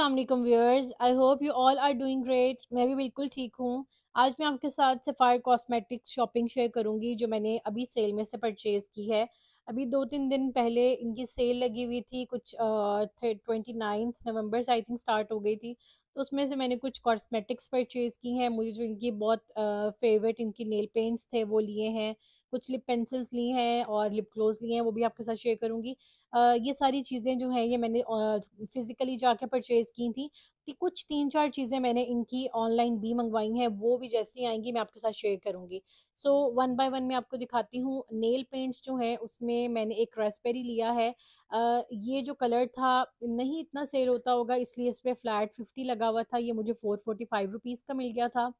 Aslam viewers I hope you all are doing great मैं भी बिल्कुल ठीक हूँ आज मैं आपके साथ सफ़ार कॉस्मेटिक्स शॉपिंग शेयर करूँगी जो मैंने अभी सेल में से परचेज़ की है अभी दो तीन दिन पहले इनकी सेल लगी हुई थी कुछ ट्वेंटी नाइन्थ नवम्बर से आई थिंक स्टार्ट हो गई थी तो उसमें से मैंने कुछ कॉस्मेटिक्स परचेज़ की हैं मुझे जो इनकी बहुत फेवरेट इनकी नेल पेंट्स थे वो लिए हैं कुछ लिप पेंसिल्स ली हैं और लिप ग्लोज लिए हैं वो भी आपके साथ शेयर करूंगी ये सारी चीज़ें जो हैं ये मैंने फिज़िकली जाके परचेज़ की थी कि कुछ तीन चार चीज़ें मैंने इनकी ऑनलाइन भी मंगवाई हैं वो भी जैसी आएंगी मैं आपके साथ शेयर करूँगी सो वन बाय वन मैं आपको दिखाती हूँ नेल पेंट्स जो हैं उसमें मैंने एक रेस्पेरी लिया है आ, ये जो कलर था नहीं इतना सेल होता होगा इसलिए इस पर फ्लैट फिफ्टी लगा हुआ था ये मुझे फोर फोर्टी फाइव रुपीज़ का मिल गया था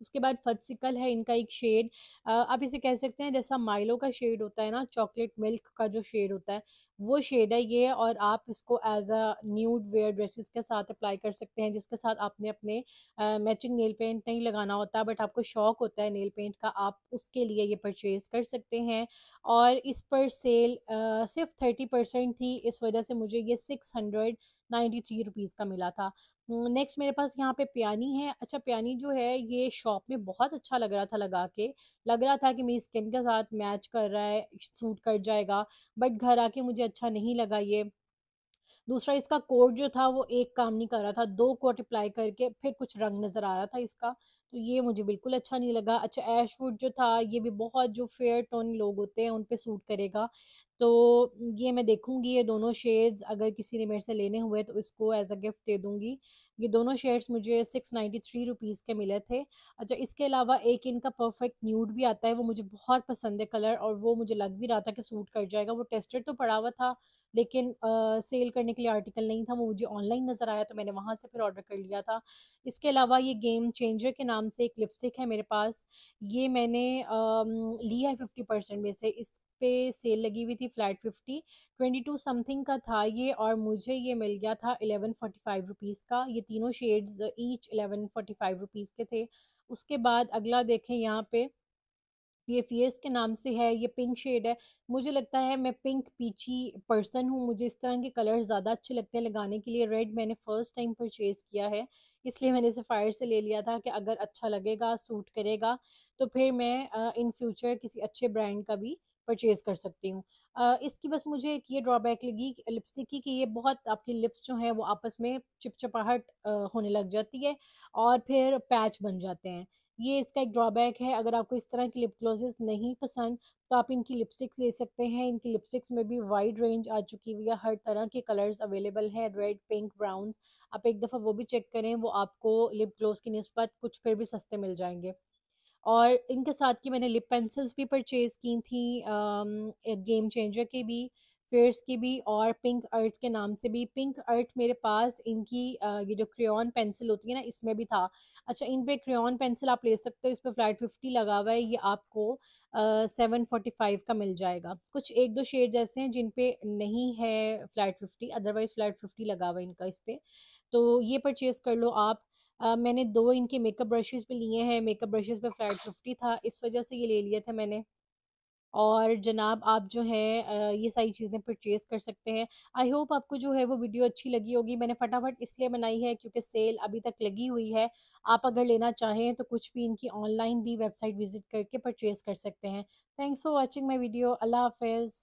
उसके बाद फटसिकल है इनका एक शेड आप इसे कह सकते हैं जैसा माइलो का शेड होता है ना चॉकलेट मिल्क का जो शेड होता है वो शेड है ये और आप इसको as a nude wear dresses के साथ अप्लाई कर सकते हैं जिसके साथ आपने अपने मैचिंग नेल पेंट नहीं लगाना होता बट आपको शौक होता है नेल पेंट का आप उसके लिए ये परचेज़ कर सकते हैं और इस पर सेल आ, सिर्फ थर्टी परसेंट थी इस वजह से मुझे ये six hundred ninety three rupees का मिला था नेक्स्ट मेरे पास यहाँ पे प्यानी है अच्छा प्यानी जो है ये शॉप में बहुत अच्छा लग रहा था लगा के लग रहा था कि मेरी स्किन के साथ मैच कर रहा है सूट कर जाएगा बट घर आके मुझे अच्छा नहीं लगा ये दूसरा इसका कोट जो था वो एक काम नहीं कर रहा था दो कोट अप्लाई करके फिर कुछ रंग नज़र आ रहा था इसका तो ये मुझे बिल्कुल अच्छा नहीं लगा अच्छा एशवुड जो था ये भी बहुत जो फेयर टोन लोग होते हैं उन पर सूट करेगा तो ये मैं देखूँगी ये दोनों शेड्स अगर किसी ने मेरे से लेने हुए तो इसको एज अ गिफ्ट दे दूँगी ये दोनों शेड्स मुझे सिक्स नाइन्टी थ्री रुपीज़ के मिले थे अच्छा इसके अलावा एक इनका परफेक्ट न्यूड भी आता है वो मुझे बहुत पसंद है कलर और वो मुझे लग भी रहा था कि सूट कर जाएगा वो टेस्टेड तो पड़ा हुआ था लेकिन आ, सेल करने के लिए आर्टिकल नहीं था वो मुझे ऑनलाइन नज़र आया तो मैंने वहाँ से फिर ऑर्डर कर लिया था इसके अलावा ये गेम चेंजर के नाम से एक लिपस्टिक है मेरे पास ये मैंने आ, लिया है फिफ्टी परसेंट में से इस पे सेल लगी हुई थी flat fifty twenty two something का था ये और मुझे ये मिल गया था एलेवन फोर्टी फाइव रुपीज़ का ये तीनों shades each eleven forty five rupees के थे उसके बाद अगला देखें यहाँ पे ये फीएस के नाम से है ये पिंक शेड है मुझे लगता है मैं पिंक पीची पर्सन हूँ मुझे इस तरह के कलर ज़्यादा अच्छे लगते हैं लगाने के लिए रेड मैंने फ़र्स्ट टाइम परचेज़ किया है इसलिए मैंने इसे फायर से ले लिया था कि अगर अच्छा लगेगा सूट करेगा तो फिर मैं इन फ्यूचर किसी अच्छे ब्रांड का भी परचेज़ कर सकती हूँ इसकी बस मुझे एक ये ड्रॉबैक लगी लिपस्टिक की कि ये बहुत आपकी लिप्स जो हैं वो आपस में चिपचिपाहट होने लग जाती है और फिर पैच बन जाते हैं ये इसका एक ड्रॉबैक है अगर आपको इस तरह की लिप ग्लोजेस नहीं पसंद तो आप इनकी लिपस्टिक्स ले सकते हैं इनकी लिपस्टिक्स में भी वाइड रेंज आ चुकी हुई है हर तरह के कलर्स अवेलेबल हैं रेड पिंक ब्राउन्स आप एक दफ़ा वो भी चेक करें वो आपको लिप ग्लोज की नस्बत कुछ फिर भी सस्ते मिल जाएंगे और इनके साथ की मैंने लिप पेंसिल्स भी परचेज़ की थी गेम चेंजर के भी फेयर्स की भी और पिंक अर्थ के नाम से भी पिंक अर्थ मेरे पास इनकी ये जो क्रेन पेंसिल होती है ना इसमें भी था अच्छा इन पर क्रेन पेंसिल आप ले सकते हो इस पर फ्लैट फिफ्टी लगा हुआ है ये आपको सेवन फोर्टी फाइव का मिल जाएगा कुछ एक दो शेड ऐसे हैं जिन पे नहीं है flat fifty otherwise flat fifty लगा हुआ है इनका इस पर तो ये परचेज़ कर लो आप मैंने दो इनके मेकअप ब्रशेस भी लिए हैं मेकअप ब्रशेस पे फ्लैट फिफ्टी था इस वजह से ये ले लिया था मैंने और जनाब आप जो है ये सारी चीज़ें परचेज़ कर सकते हैं आई होप आपको जो है वो वीडियो अच्छी लगी होगी मैंने फटाफट इसलिए बनाई है क्योंकि सेल अभी तक लगी हुई है आप अगर लेना चाहें तो कुछ भी इनकी ऑनलाइन भी वेबसाइट विज़िट करके परचेज़ कर सकते हैं thanks for watching my video अल्लाह हाफिज़